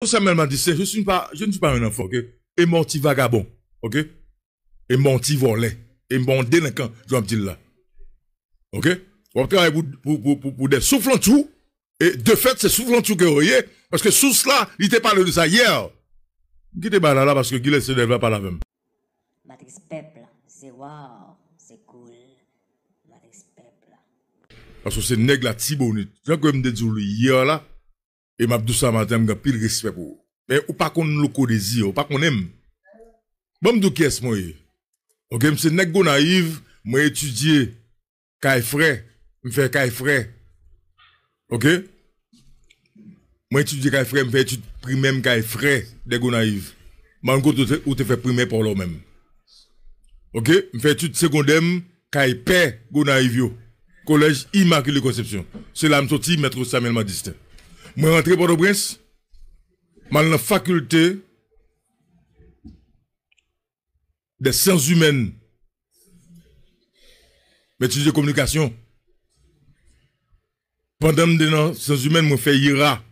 dit, je, suis pas, je ne suis pas un enfant, ok? Et mon petit vagabond, ok? Et mon petit volet, et mon délinquant, je vais me dire là. Ok? On travaille pour, pour, pour, pour, pour des soufflants tout, et de fait, c'est soufflant tout que vous voyez, parce que sous cela, il était parlé de ça hier. Qui était là, là, parce que Guilherme se développe pas la même. Matrix Peuple, c'est wow, c'est cool. Matrix Peuple. Parce que c'est nègre la tibonite. Je vais me dire hier là. Et m'a tout ça matin, j'ai pile respect pour vous. Mais ou pas qu'on le désir, ou pas qu'on aime. Bon, me qui est-ce, moi? Ok, c'est nèg naïf, moi étudié, caille frère, me fait caille Ok? Moi étudié caille frère, me fait étude primaire caille frère, des naïf. Man kote ou te fè primè pou l'homme. Ok? M fè secondaire sekondèm kaj pè gona collège Kolej Immaculée Conception. Se la maître Samuel Madiste. Moi, rentré pour le prince, mal la faculté des sciences humaines, études de communication. Pendant que dans les sciences humaines, je fais IRA.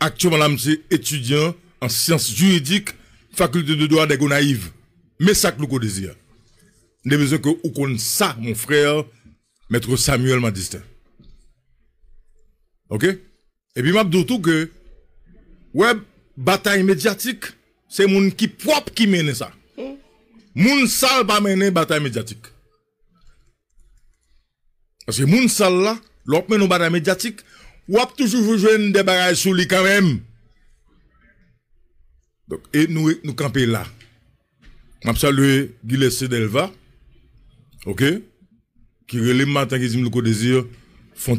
Actuellement, je suis étudiant en sciences juridiques, faculté de droit des Gonaïves. Mais ça que le désir. Je besoin que vous ça, mon frère, maître Samuel Madistin. Ok? Et puis, m'a dit tout que, web bataille médiatique, c'est moun qui propre qui mène ça. Hmm. Moun sale pas mener bataille médiatique. Parce que moun sale là, l'op mène bataille médiatique, wap toujours jouer des bagages sur lui quand même. Donc, et nous, nous camper là. Je salue Gilles Delva, ok, qui relève matin qui dit le désir, font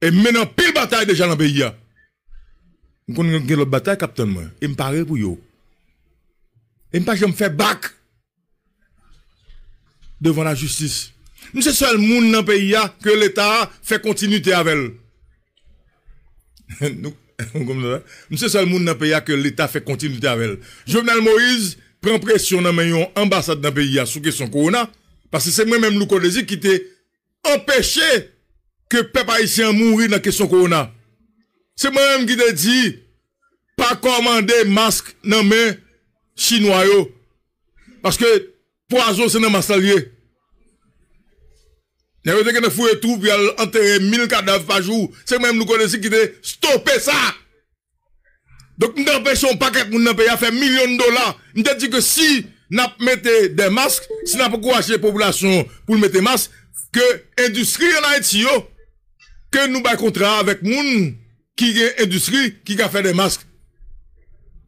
Et maintenant, pile bataille déjà dans le pays. Je connais une bataille, capitaine. Moi. Et me paraît pour ne Et pas je me fais bac devant la justice. Nous sommes seul monde dans le pays que l'État fait continuité avec elle. nous, sommes seul monde dans le pays que l'État fait continuité avec elle. Jovenel Moïse prend pression dans l'ambassade dans le pays sous question corona. Parce que c'est moi-même nous qui t'ai empêché que peuple haïtien mourir dans la question corona. C'est moi-même qui te dit, pas commander masque dans les chinois Parce que poison c'est dans masque Il y a des et tout, puis enterré 1000 cadavres par jour. C'est même nous connaissons qui te stopper ça. Donc, nous n'avons pas que nous pays à faire millions de dollars. Nous dit que si nous mettons des masques, si nous pas encouragé la population pour mettre des masques, que l'industrie en Haïti, que nous bail contrat avec moun qui gagne industrie qui a fait des masques.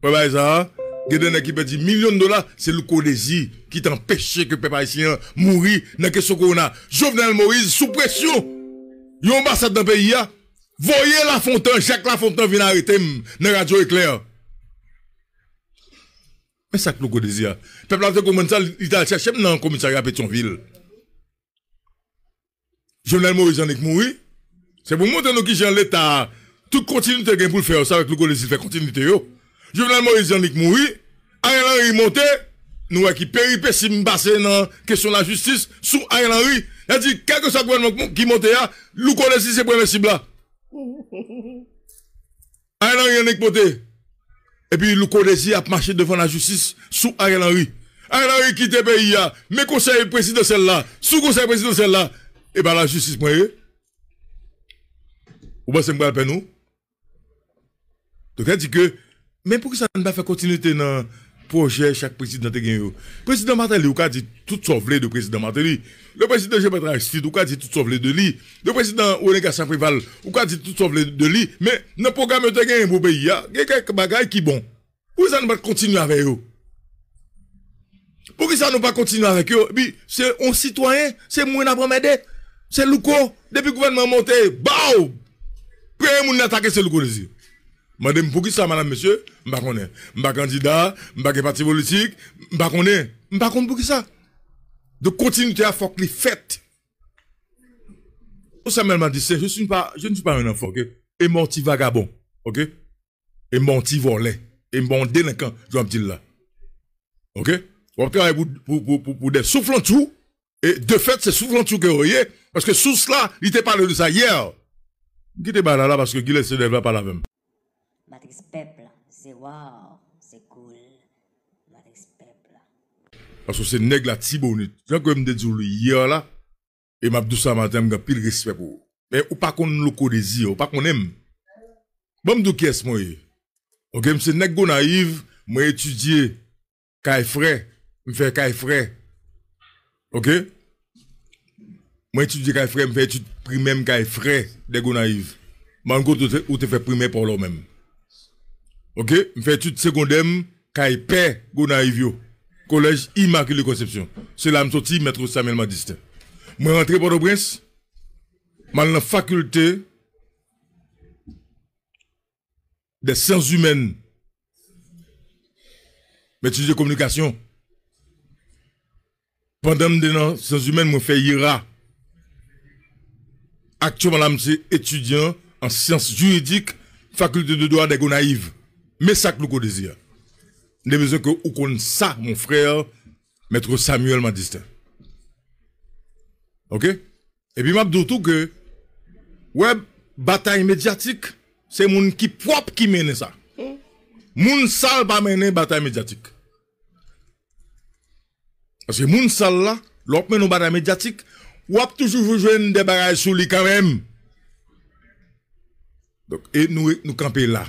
Ouais, bah, ça, Gédéné qui peut dire millions de dollars, c'est le codési qui t'empêche que peuple haïtien mourir dans question qu'on Jovenel Moïse, sous pression, yon ambassade dans le pays, hein. voyez la Fontaine, Jacques La Fontaine vient arrêter dans Radio Éclair. Mais ça que le codési hein. a. Peuple haïtien commence ça, il a cherché dans le commissariat Pétionville. Jovenel Moïse en est mort c'est pour montrer nous qui j'ai l'État, Tout continuité pour le faire ça avec le collège, il fait continuité. Jovenel Moïse Yannick mourir. Ariel Henry monté, nous qui péripétie passé dans la question de la justice sous Ariel Henry. a dit, quel que soit le gouvernement qui monte là, ah, le collège, c'est premier là. Ariel Henry Yannick monté. Et puis, le collège a marché devant la justice sous Ariel Henry. Ariel Henry quitte le pays, ah. mes conseils présidentiels là, sous conseil présidentiel là, et eh bien la justice, moi, eh. Ou pensez que je nous Donc elle dit que, mais pourquoi ça ne va pas faire continuité dans le projet chaque président de Le président Martelly, ou dit tout sauf de président Martelly. Le président jean pierre Aristide, ou dit tout sauveler de lui. Le président Olega Saint-Prival, ou dit tout sauf de lui. Mais le programme de gagner pour le pays, il y a quelques qui sont bons. Pourquoi ça ne va pas continuer avec eux pourquoi ça ne va pas continuer avec eux C'est un citoyen, c'est moi qui m'aider. C'est Louko, depuis le gouvernement monté, bao, Premier est attaque c'est le Colisée. Madame, pourquoi ça, madame, monsieur? M'ba connaît. pas candidat, m'ba parti politique, pas connaît. Je connaît pour pourquoi ça? De continuer à faire les fêtes. Samuel m'a dit, je, suis pas, je ne suis pas un enfant, ok? Et mon petit vagabond, ok? Et mon petit volet. Et mon délinquant, je vais me dire là. Ok? On travaille pour, pour, pour, pour, pour des soufflants tout. Et de fait, c'est soufflants tout que vous voyez. Parce que sous cela, il était parlé de ça hier. Gite ba la la paske gile se deva pa la vèm. Matrispep la, se waw, se koul, matrispep la. Pasw se neg la ti bonit, jan kwen mde djou li ya la, e mapdousa matèm gwa pil rispep ou. Mè ou pa kon loko de zi, ou pa kon mèm. Mè mdou kyes mwen yè. Ok, mse neg go naiv, mwen yè etudye, kay fre, mwen fè kay fre. Ok? Moi, étudier qu'un frère, je fais étude primaire qu'un frère, des qu'on arrive. Mais où tu fais primaire pour lhomme Ok? Je fais étude secondaire qu'un père, de Collège Immaculée Conception. C'est que je sorti maître Samuel Madiste. Moi, rentré pour le prince, dans la faculté des sciences humaines. tu de communication. Pendant que dans les sciences humaines, je fais IRA. Actuellement, suis étudiant en sciences juridiques, faculté de droit des Naïve. Mais ça que nous désir. Nous besoin que vous connaissez ça, mon frère, maître Samuel Madistin. OK? Et puis, je dis tout que, ouais, bataille médiatique, c'est mon qui propre qui mène ça. Mon sale pas mener bataille médiatique. Parce que moun sale là, l'op mène bataille médiatique, ou toujours toujou vou jwen de sur lui quand même. Donc nous, nous nou là.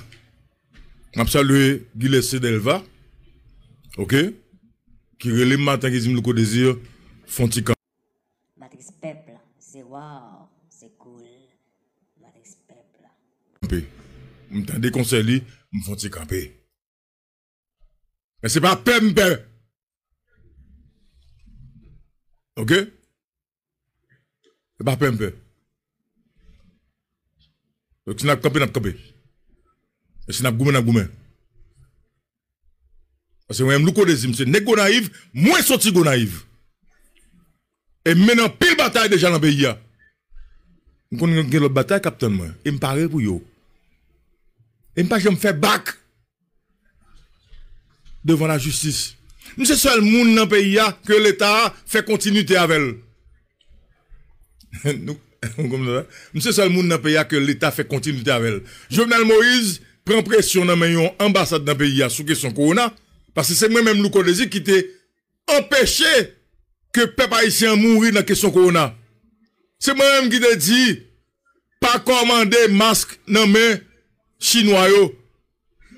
la. Gilles Ok? Qui relim matan ki zim le Matrix Pepl, C'est waw, se koul. Matrix Pepl. Kampe. M li, m ti kampe. Mais Ok? ba Donc, si nag kappi nag Et si parce que je des kode zim naïf, moi je suis mwen Et maintenant, pile bataille déjà dans le pays. nan Je ya mwen je bataille, Il me ne mwen je ne pou Et e pas me fais devant la justice. Nous se dans le pays que que l'État fait continuité avec. nous, Monsieur Salmoun n'a pays que l'État fait continuité avec elle. Jovenel Moïse prend pression dans l'ambassade ambassade dans le pays sous question Corona, parce que c'est moi-même qui était empêché que les peuple haïtien mourir dans la question Corona. C'est moi-même qui te dit, pas commander masque dans les chinois.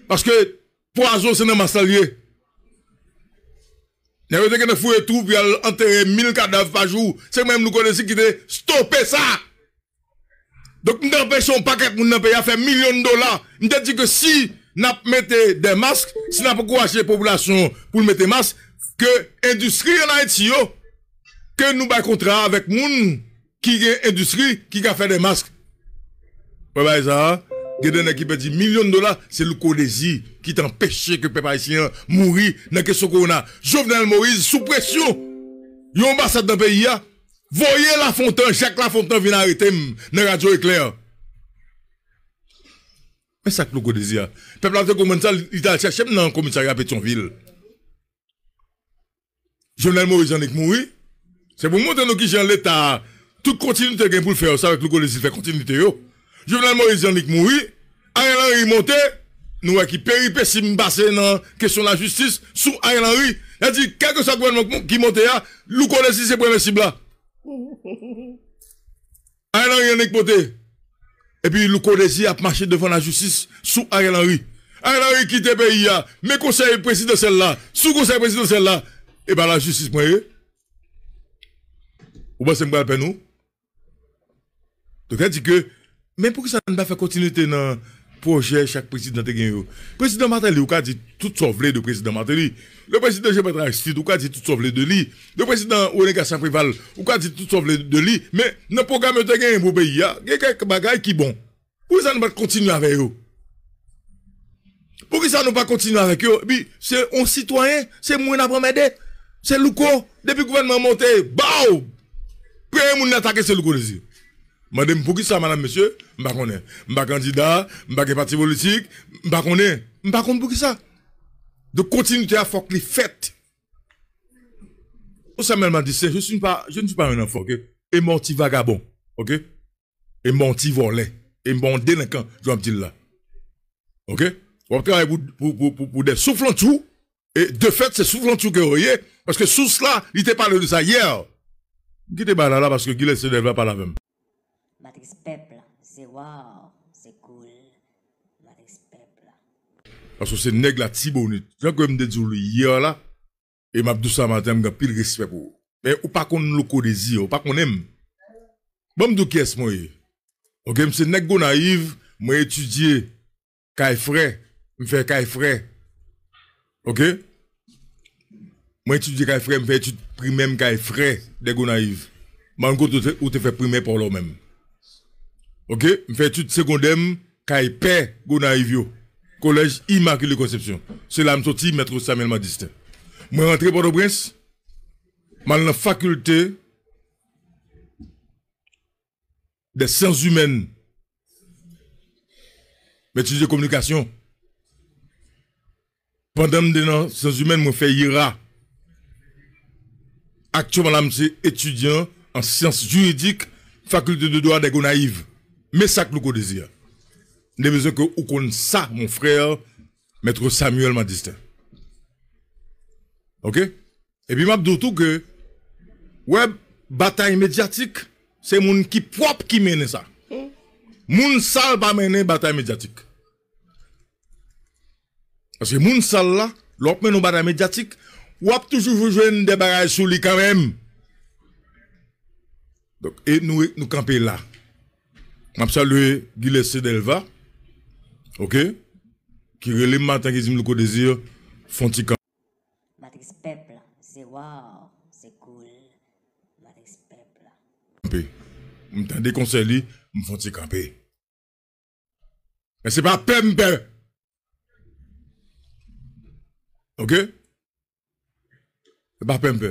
Parce que poison, c'est dans ma salier. Nous avons fait de fouillé tout, pour ont 1000 cadavres par jour. C'est même nous connaissons qui ont stoppé ça. Donc, nous n'empêchons pas que nous pays millions de dollars. Nous dit que si nous mettons des masques, si nous pas courage la population pour mettre des masques, que l'industrie en Haïti, que nous battons contrat avec les qui industrie, qui a fait des masques. Ouais, voyez bah, ça. Il y a qui dit millions de dollars, c'est le Codési qui t'empêche que peuple haïtien mourit dans ce qu'on a. Jovenel Moïse, sous pression, yon ambassade dans le pays, voyez la Fontaine, Jacques La Fontaine vient arrêter dans la radio éclair. Mais ça que le Codési a. Le peuple a commencé, il a cherché dans le commissariat à Pétionville. Jovenel Moïse en est mort. C'est pour montrer nous qui j'ai l'État. Tout continuité pour le faire ça avec le Codési, fait continuité. Yo. Jovenel Moïse Yannick mourit, Ariel Henry monté, nous qui péripétie me dans la question de la justice sous Ariel Henry. Elle dit, quel que soit le gouvernement qui monte hein, là, nous connaissons ces premiers cibles là. Ariel Henry Yannick monté. Et puis, nous connaissons a marché devant la justice sous Ariel Henry. Ariel Henry quitte le pays là, hein. mes conseil présidentiel là, sous conseil présidentiel là, et eh bien la justice moi. Eh. Ou bien c'est nous? Donc elle dit que mais pourquoi ça ne va pas faire continuité dans le projet chaque président Le président Martelly, vous dit tout sauvé de président Martelly. Le président Jean-Pierre Aristide, vous dit tout sauvé de lui. Le président Olega Saprival, vous a dit tout sauvé de lui. Mais le programme de pour pays, il y a quelques choses qui sont bonnes. Pourquoi ça ne va pas continuer avec eux Pourquoi ça ne va pas continuer avec eux c'est un citoyen, c'est moi qui C'est Loukou, depuis le gouvernement monté, baou Premier moi attaquer ce Louko, ce yeux. Madame, pour qui ça, madame, monsieur Je ne suis pas candidat, je ne parti politique, je ne connais pas. Je ne pour qui ça. De continuité à faire les fêtes. Samuel m'a dit, je, ne suis pas, je ne suis pas un enfant, ok Et mon petit vagabond, ok Et mon petit volet, et mon délinquant, je vais me dire là. Ok On travaille pour, pour, pour, des soufflants tout, et de fait, c'est soufflants tout que vous voyez, parce que sous cela, il était parlé de ça hier. il était là, là parce que Guilherme se développe pas la même. Respep la, se waw, se koul, ma respep la. Paso se neg la tibouni, jan kwen mde djou li ya la, e mabdousa maten mga pil respep ou. E ou pa kon loko de zi, ou pa kon em. Bon mdou kyes mwen ye. Ok, mse neg gona yiv, mwen etudye kaj fre, mwen fè kaj fre. Ok? Mwen etudye kaj fre, mwen fè etudye prime m kaj fre, mwen fè kaj fre, mwen fè kaj fre, mwen fè kaj fre. Ok, je fais études secondaires, Kaipé, Gonaïvio, collège Immaculée Conception. C'est là que je sorti maître Samuel Madiste. Je suis rentré pour le prince, dans la faculté des sciences humaines, Maîtrise de communication. Pendant que dans les sciences humaines, je fais IRA. Actuellement, je suis étudiant en sciences juridiques, faculté de droit des Gonaïves. Mais ça que nous désir. Nous besoin que vous connaissez ça, mon frère, maître Samuel Madistin. Ok? Et puis, je dis tout que, la bataille médiatique, c'est mon qui propre qui mène ça. Mon sale pas mener bataille médiatique. Parce que mon sale là, l'op la bataille médiatique, ou toujours toujours joué des bagages sur lui quand même. Donc, et nous, nous camper là. Je salue Gilles Delva, ok, qui relève matin qui dit le désir, Fontica. Matrix Peuple, c'est wow, c'est cool. Matrix Peuple. Campé. Je des conseils, je fais camper. Mais c'est pas pempe. Ok? C'est pas pempe.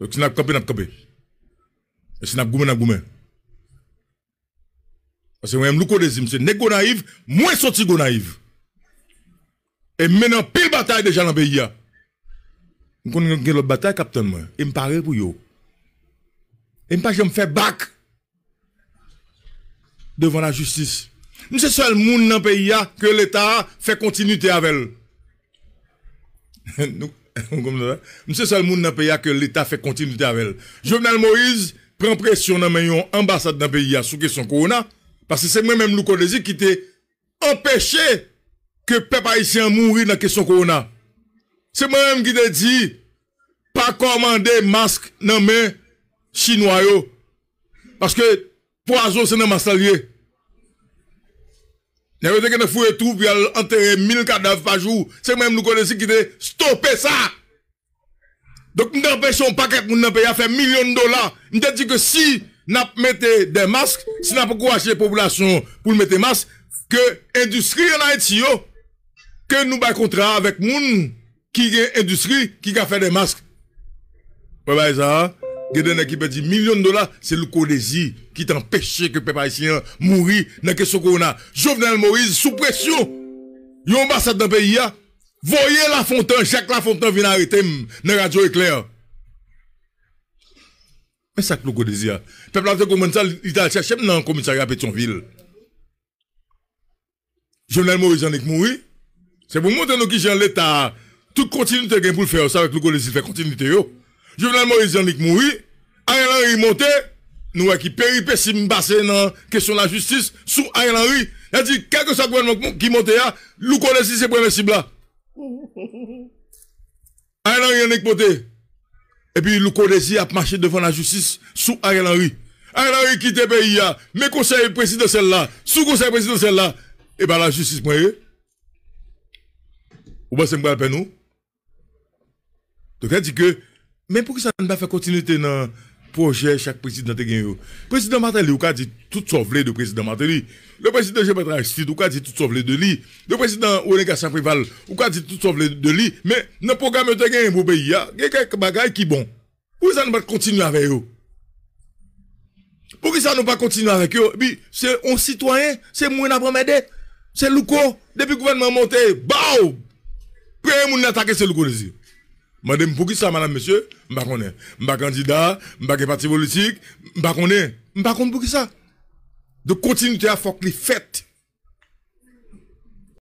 Donc si on a campé, on a campé c'est un goumé n'a goumé. Parce que moi-même, l'ouko désime, c'est négo naïf, moins sorti go naïf. Et maintenant, pile bataille déjà dans le pays. Nous connaissons l'autre bataille, capitaine, moi. Et me paraît pour yo. Et me pas me fais bac devant la justice. Nous c'est seul monde dans le pays que l'État fait continuité avec elle. Nous, seul monde dans le pays que l'État fait continuité avec elle. Jovenel Moïse, Prends pression dans mes ambassade dans le pays sur question corona parce que c'est moi-même qui t'ai empêché que peuple haïtien mourir dans question corona c'est moi-même qui t'ai dit pas commander masque dans les chinois parce que poison c'est dans masque lié n'avait qui ne fouiller tout puis enterrer 1000 cadavres par jour c'est moi-même Louko qui t'ai stoppé ça donc, nous n'empêchons pas que nous pays fait faire millions de dollars. Nous avons dit que si nous mettons des masques, si nous encourageons la population pour mettre des masques, que l'industrie en Haïti, que nous baillons contrat avec gens qui ont industrie, qui a fait des masques. Ouais, bah, ça, Gédéne qui peut millions de dollars, c'est le codési qui t'empêche que les haïtiens mourir dans ce question a. Jovenel Moïse, sous pression, il y a dans le pays, Voyez la Fontaine, Jacques la Fontaine vient arrêter dans Radio Éclair. Mais ça que nous désir. Peuple a comment ça, il a cherché dans le commissariat à Pétionville. Journal Maurice Jean-Luc C'est pour montrer nous qui j'en l'État. Tout continue gain pour le faire ça avec le fait continuité. Journal Maurice Jean-Luc Mouri. Ariel Henry monté. Nous qui péripéties passer dans la question de la justice sous Ariel Henry. Il a dit, quel que soit le gouvernement qui monte là, nous connaissons c'est le là. Ariel Henry est côté. Et puis, le Codesi a marché devant la justice sous Ariel Henry. Ariel Henry qui le pays, hein. mais conseil présidentiel là, sous conseil présidentiel là, et eh bien la justice, moi, eh. ou bien c'est moi nous. Donc, elle dit que, mais pourquoi ça ne pas faire continuité dans projet chaque président Le Président Martelly, ou dit tout sauveler de président Martelly. Le président Jean-Pierre Aristide, ou dit tout sauveler de lui. Le président Olega Saprival, ou dit tout sauveler de lui. Mais, le programme de gagné pour pays, hein. il y a quelques bagailles qui sont bon. Pourquoi ça, ne va pas continuer avec eux. Pourquoi ça ne va pas continuer avec eux. Eh c'est un citoyen, c'est moi qui C'est Louko. Depuis le gouvernement monté, bao! Premier monde attaqué, c'est Louko désir. Madame, pour madame, monsieur je ne connais. pas candidat, je m'ba parti politique, m'ba connais. M'ba connais pour ça. De continuer à faire les fêtes.